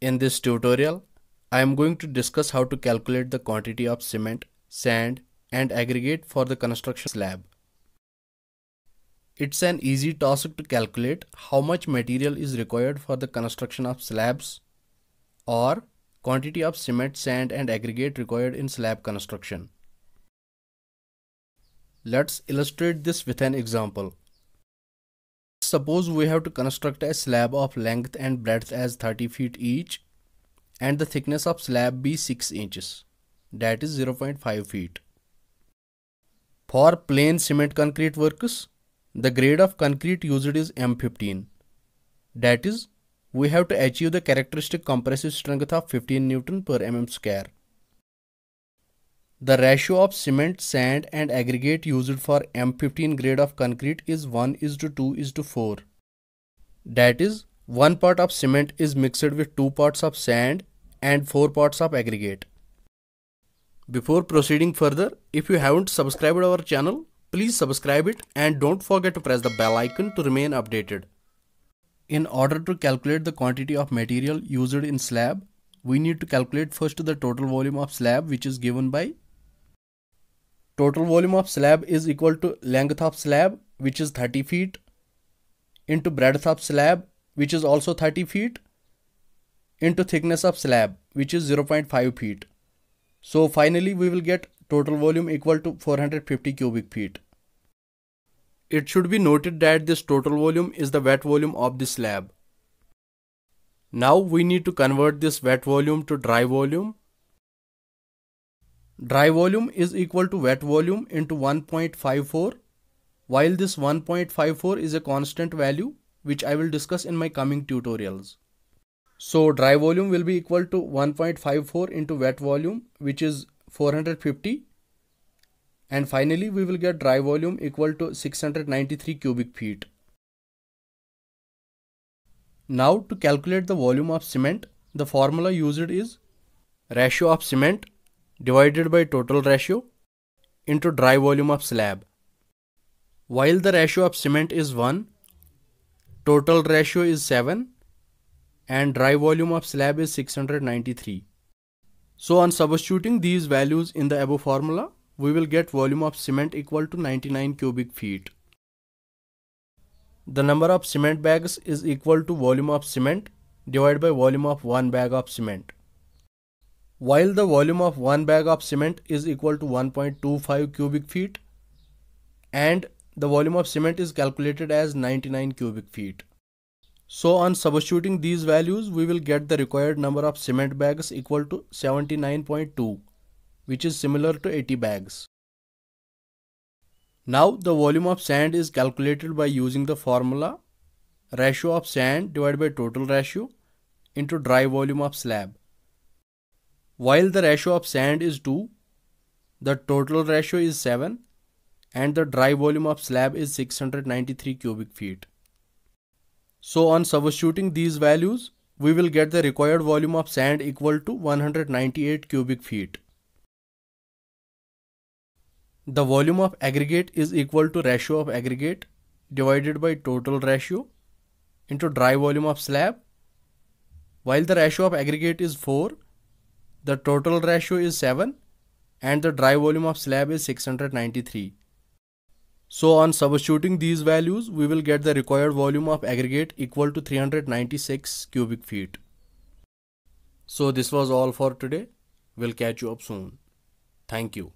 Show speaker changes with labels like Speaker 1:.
Speaker 1: In this tutorial, I am going to discuss how to calculate the quantity of cement, sand and aggregate for the construction slab. It's an easy task to calculate how much material is required for the construction of slabs or quantity of cement, sand and aggregate required in slab construction. Let's illustrate this with an example. Suppose we have to construct a slab of length and breadth as 30 feet each and the thickness of slab be 6 inches that is 0.5 feet. For plain cement concrete works, the grade of concrete used is M15. That is, we have to achieve the characteristic compressive strength of 15 Newton per mm square. The ratio of cement, sand and aggregate used for M15 grade of concrete is 1 is to 2 is to 4. That is, 1 part of cement is mixed with 2 parts of sand and 4 parts of aggregate. Before proceeding further, if you haven't subscribed our channel, please subscribe it and don't forget to press the bell icon to remain updated. In order to calculate the quantity of material used in slab, we need to calculate first the total volume of slab which is given by total volume of slab is equal to length of slab which is 30 feet into breadth of slab which is also 30 feet into thickness of slab which is 0.5 feet. So finally we will get total volume equal to 450 cubic feet. It should be noted that this total volume is the wet volume of the slab. Now we need to convert this wet volume to dry volume Dry volume is equal to wet volume into 1.54 while this 1.54 is a constant value which I will discuss in my coming tutorials. So dry volume will be equal to 1.54 into wet volume which is 450 and finally we will get dry volume equal to 693 cubic feet. Now to calculate the volume of cement the formula used is ratio of cement divided by total ratio into dry volume of slab. While the ratio of cement is 1, total ratio is 7 and dry volume of slab is 693. So on substituting these values in the above formula, we will get volume of cement equal to 99 cubic feet. The number of cement bags is equal to volume of cement divided by volume of one bag of cement. While the volume of one bag of cement is equal to 1.25 cubic feet and the volume of cement is calculated as 99 cubic feet. So on substituting these values, we will get the required number of cement bags equal to 79.2, which is similar to 80 bags. Now the volume of sand is calculated by using the formula ratio of sand divided by total ratio into dry volume of slab while the ratio of sand is 2 the total ratio is 7 and the dry volume of slab is 693 cubic feet. So on substituting these values, we will get the required volume of sand equal to 198 cubic feet. The volume of aggregate is equal to ratio of aggregate divided by total ratio into dry volume of slab. While the ratio of aggregate is 4, the total ratio is 7 and the dry volume of slab is 693. So on substituting these values, we will get the required volume of aggregate equal to 396 cubic feet. So this was all for today. We'll catch you up soon. Thank you.